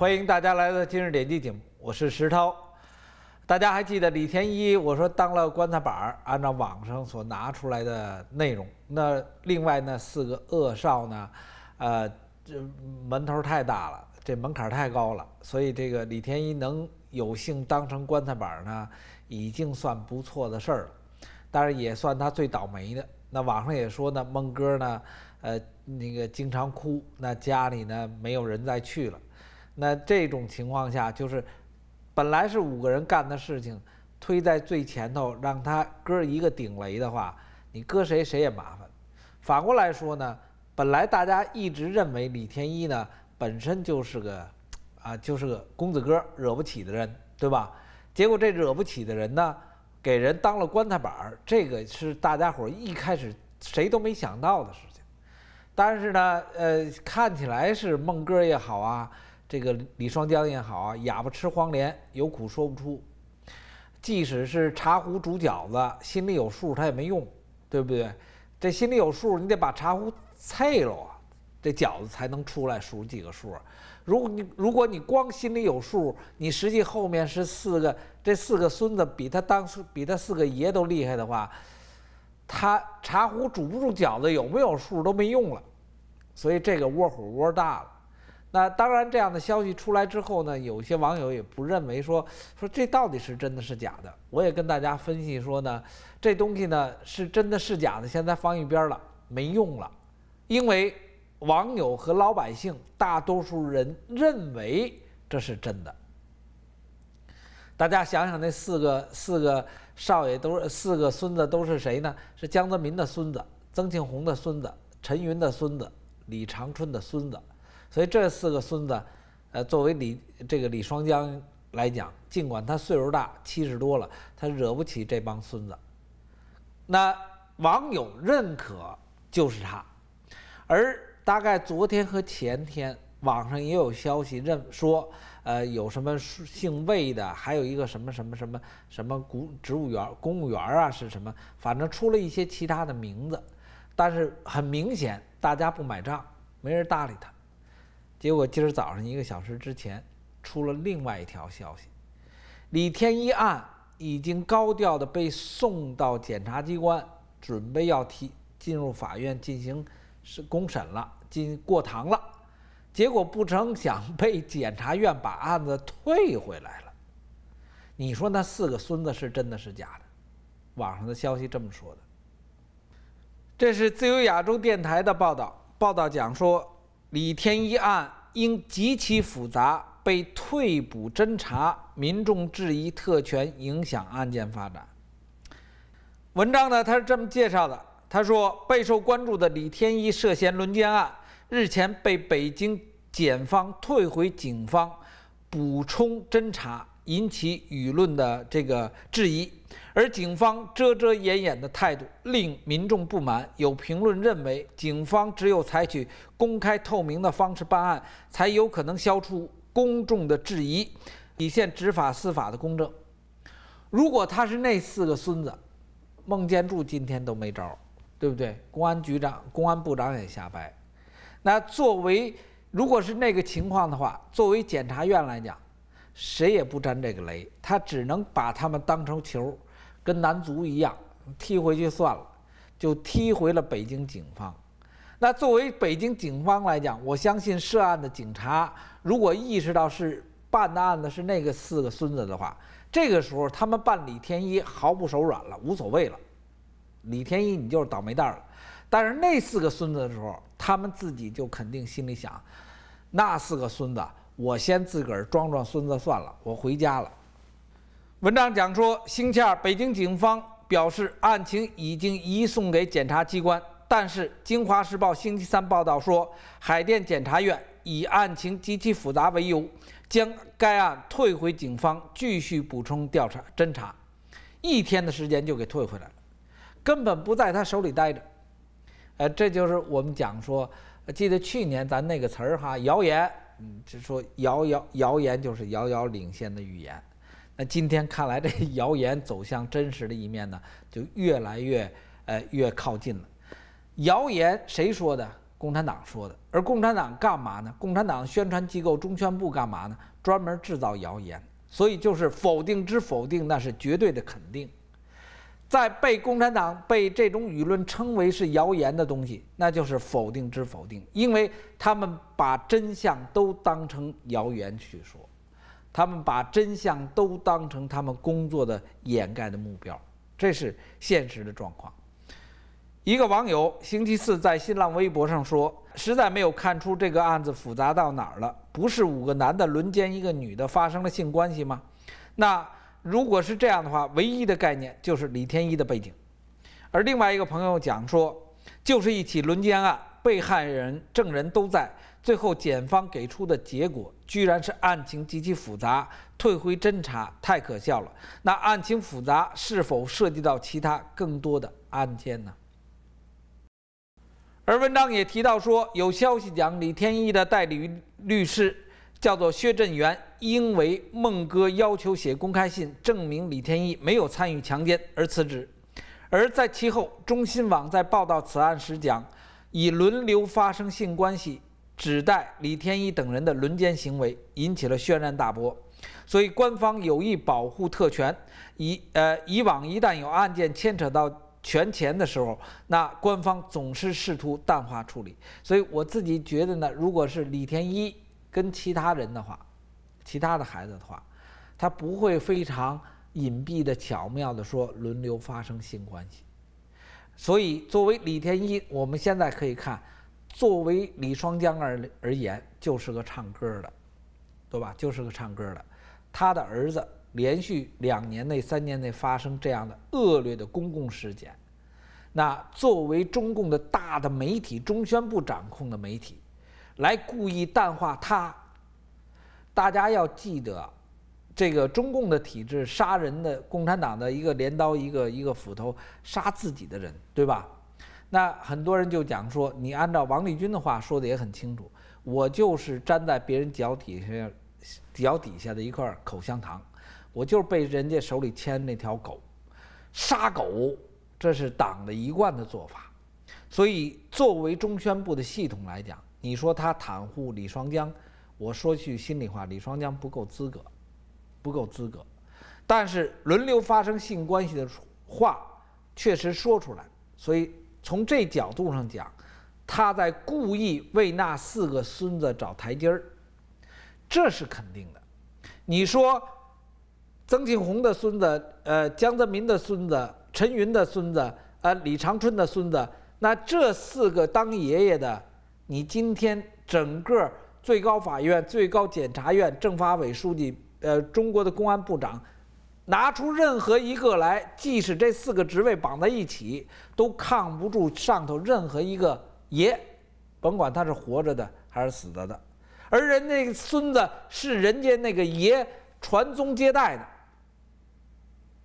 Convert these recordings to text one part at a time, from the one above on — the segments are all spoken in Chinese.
欢迎大家来到今日点击节目，我是石涛。大家还记得李天一？我说当了棺材板儿，按照网上所拿出来的内容，那另外那四个恶少呢，呃，这门头太大了，这门槛太高了，所以这个李天一能有幸当成棺材板儿呢，已经算不错的事儿了，但是也算他最倒霉的。那网上也说呢，梦哥呢，呃，那个经常哭，那家里呢没有人再去了。那这种情况下，就是本来是五个人干的事情，推在最前头让他哥一个顶雷的话，你搁谁谁也麻烦。反过来说呢，本来大家一直认为李天一呢本身就是个啊，就是个公子哥，惹不起的人，对吧？结果这惹不起的人呢，给人当了棺材板儿，这个是大家伙一开始谁都没想到的事情。但是呢，呃，看起来是孟哥也好啊。这个李双江也好啊，哑巴吃黄连，有苦说不出。即使是茶壶煮饺子，心里有数，他也没用，对不对？这心里有数，你得把茶壶脆了啊，这饺子才能出来数几个数。如果你如果你光心里有数，你实际后面是四个，这四个孙子比他当比他四个爷都厉害的话，他茶壶煮不住饺子，有没有数都没用了。所以这个窝火窝大了。那当然，这样的消息出来之后呢，有些网友也不认为说说这到底是真的是假的。我也跟大家分析说呢，这东西呢是真的，是假的，现在放一边了，没用了，因为网友和老百姓大多数人认为这是真的。大家想想，那四个四个少爷都是四个孙子都是谁呢？是江泽民的孙子，曾庆红的孙子，陈云的孙子，李长春的孙子。所以这四个孙子，呃，作为李这个李双江来讲，尽管他岁数大，七十多了，他惹不起这帮孙子。那网友认可就是他，而大概昨天和前天，网上也有消息认说，呃，有什么姓魏的，还有一个什么什么什么什么古植物园公务员啊，是什么？反正出了一些其他的名字，但是很明显，大家不买账，没人搭理他。结果，今儿早上一个小时之前，出了另外一条消息：李天一案已经高调的被送到检察机关，准备要提进入法院进行是公审了，进过堂了。结果不成想，被检察院把案子退回来了。你说那四个孙子是真的是假的？网上的消息这么说的。这是自由亚洲电台的报道，报道讲说。李天一案因极其复杂被退补侦查，民众质疑特权影响案件发展。文章呢，他是这么介绍的：他说，备受关注的李天一涉嫌轮奸案日前被北京检方退回警方补充侦查。引起舆论的这个质疑，而警方遮遮掩掩的态度令民众不满。有评论认为，警方只有采取公开透明的方式办案，才有可能消除公众的质疑，体现执法司法的公正。如果他是那四个孙子，孟建柱今天都没招，对不对？公安局长、公安部长也瞎掰。那作为如果是那个情况的话，作为检察院来讲。谁也不沾这个雷，他只能把他们当成球，跟男足一样踢回去算了，就踢回了北京警方。那作为北京警方来讲，我相信涉案的警察如果意识到是办的案子是那个四个孙子的话，这个时候他们办李天一毫不手软了，无所谓了。李天一你就是倒霉蛋了。但是那四个孙子的时候，他们自己就肯定心里想，那四个孙子。我先自个儿装装孙子算了，我回家了。文章讲说，星期二，北京警方表示案情已经移送给检察机关，但是《京华时报》星期三报道说，海淀检察院以案情极其复杂为由，将该案退回警方继续补充调查侦查。一天的时间就给退回来了，根本不在他手里待着。呃，这就是我们讲说，记得去年咱那个词儿哈，谣言。嗯，就说谣谣谣言就是遥遥领先的预言，那今天看来这谣言走向真实的一面呢，就越来越呃越靠近了。谣言谁说的？共产党说的。而共产党干嘛呢？共产党宣传机构中宣部干嘛呢？专门制造谣言。所以就是否定之否定，那是绝对的肯定。在被共产党被这种舆论称为是谣言的东西，那就是否定之否定，因为他们把真相都当成谣言去说，他们把真相都当成他们工作的掩盖的目标，这是现实的状况。一个网友星期四在新浪微博上说：“实在没有看出这个案子复杂到哪儿了，不是五个男的轮奸一个女的发生了性关系吗？那？”如果是这样的话，唯一的概念就是李天一的背景。而另外一个朋友讲说，就是一起轮奸案，被害人证人都在，最后检方给出的结果居然是案情极其复杂，退回侦查，太可笑了。那案情复杂是否涉及到其他更多的案件呢？而文章也提到说，有消息讲李天一的代理律师。叫做薛振元，因为孟哥要求写公开信证明李天一没有参与强奸而辞职，而在其后，中新网在报道此案时讲以轮流发生性关系指代李天一等人的轮奸行为，引起了轩然大波。所以官方有意保护特权，以呃以往一旦有案件牵扯到权钱的时候，那官方总是试图淡化处理。所以我自己觉得呢，如果是李天一。跟其他人的话，其他的孩子的话，他不会非常隐蔽的、巧妙的说轮流发生性关系。所以，作为李天一，我们现在可以看，作为李双江而而言，就是个唱歌的，对吧？就是个唱歌的。他的儿子连续两年内、三年内发生这样的恶劣的公共事件，那作为中共的大的媒体、中宣部掌控的媒体。来故意淡化他，大家要记得，这个中共的体制杀人的共产党的一个镰刀一个一个斧头杀自己的人，对吧？那很多人就讲说，你按照王立军的话说的也很清楚，我就是粘在别人脚底下脚底下的一块口香糖，我就是被人家手里牵那条狗，杀狗这是党的一贯的做法，所以作为中宣部的系统来讲。你说他袒护李双江，我说句心里话，李双江不够资格，不够资格。但是轮流发生性关系的话，确实说出来。所以从这角度上讲，他在故意为那四个孙子找台阶儿，这是肯定的。你说，曾庆红的孙子，呃，江泽民的孙子，陈云的孙子，呃，李长春的孙子，那这四个当爷爷的。你今天整个最高法院、最高检察院、政法委书记、呃，中国的公安部长，拿出任何一个来，即使这四个职位绑在一起，都抗不住上头任何一个爷，甭管他是活着的还是死的的，而人家孙子是人家那个爷传宗接代的，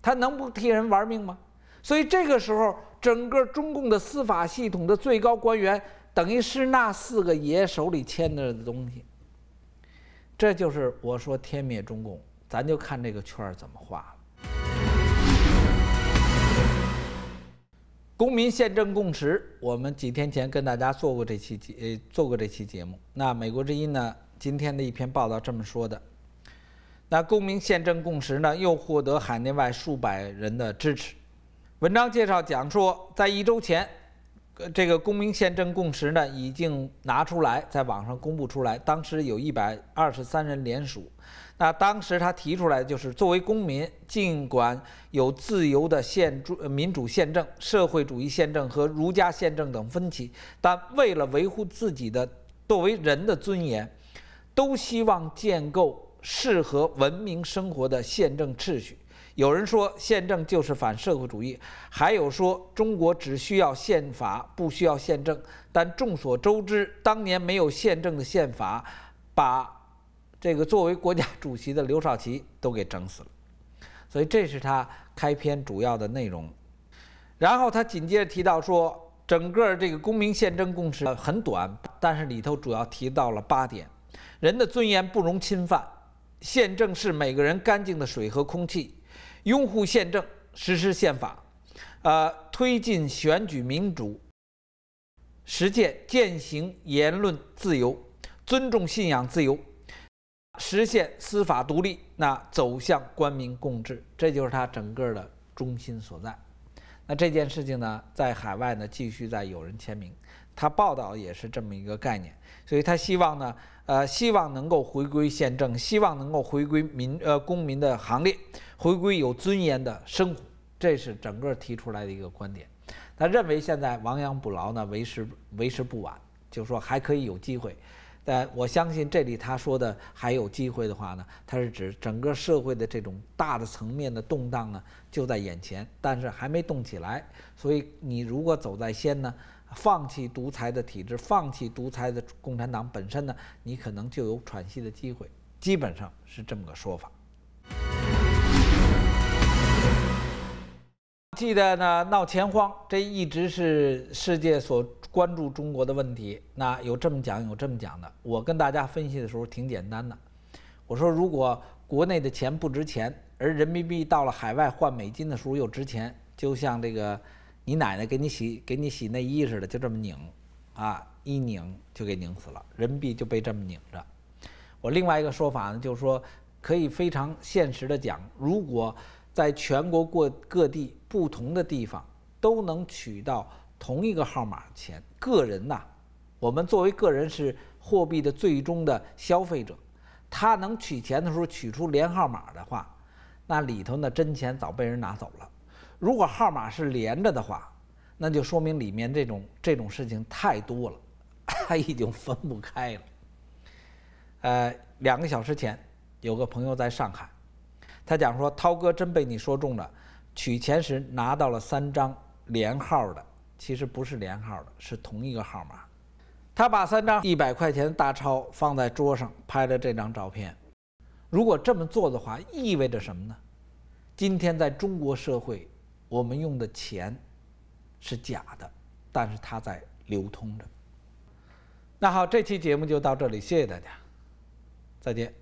他能不替人玩命吗？所以这个时候，整个中共的司法系统的最高官员。等于是那四个爷手里牵着的东西，这就是我说天灭中共，咱就看这个圈怎么画了。公民宪政共识，我们几天前跟大家做过这期节，呃做过这期节目。那美国之音呢，今天的一篇报道这么说的。那公民宪政共识呢，又获得海内外数百人的支持。文章介绍讲说，在一周前。这个公民宪政共识呢，已经拿出来，在网上公布出来。当时有一百二十三人联署。那当时他提出来，就是作为公民，尽管有自由的宪政、民主宪政、社会主义宪政和儒家宪政等分歧，但为了维护自己的作为人的尊严，都希望建构适合文明生活的宪政秩序。有人说宪政就是反社会主义，还有说中国只需要宪法不需要宪政。但众所周知，当年没有宪政的宪法，把这个作为国家主席的刘少奇都给整死了。所以这是他开篇主要的内容。然后他紧接着提到说，整个这个公民宪政共识很短，但是里头主要提到了八点：人的尊严不容侵犯，宪政是每个人干净的水和空气。拥护宪政，实施宪法，呃，推进选举民主，实践践行言论自由，尊重信仰自由，实现司法独立，那走向官民共治，这就是他整个的中心所在。那这件事情呢，在海外呢，继续在有人签名，他报道也是这么一个概念，所以他希望呢。呃，希望能够回归宪政，希望能够回归民呃公民的行列，回归有尊严的生活，这是整个提出来的一个观点。他认为现在亡羊补牢呢，为时为时不晚，就是说还可以有机会。但我相信，这里他说的还有机会的话呢，他是指整个社会的这种大的层面的动荡呢就在眼前，但是还没动起来。所以你如果走在先呢，放弃独裁的体制，放弃独裁的共产党本身呢，你可能就有喘息的机会。基本上是这么个说法。记得呢，闹钱荒，这一直是世界所关注中国的问题。那有这么讲，有这么讲的。我跟大家分析的时候挺简单的，我说如果国内的钱不值钱，而人民币到了海外换美金的时候又值钱，就像这个你奶奶给你洗给你洗内衣似的，就这么拧，啊，一拧就给拧死了，人民币就被这么拧着。我另外一个说法呢，就是说可以非常现实的讲，如果。在全国各各地不同的地方都能取到同一个号码钱，个人呐，我们作为个人是货币的最终的消费者，他能取钱的时候取出连号码的话，那里头的真钱早被人拿走了。如果号码是连着的话，那就说明里面这种这种事情太多了，他 已经分不开了。呃，两个小时前有个朋友在上海。他讲说，涛哥真被你说中了，取钱时拿到了三张连号的，其实不是连号的，是同一个号码。他把三张一百块钱大钞放在桌上，拍了这张照片。如果这么做的话，意味着什么呢？今天在中国社会，我们用的钱是假的，但是它在流通着。那好，这期节目就到这里，谢谢大家，再见。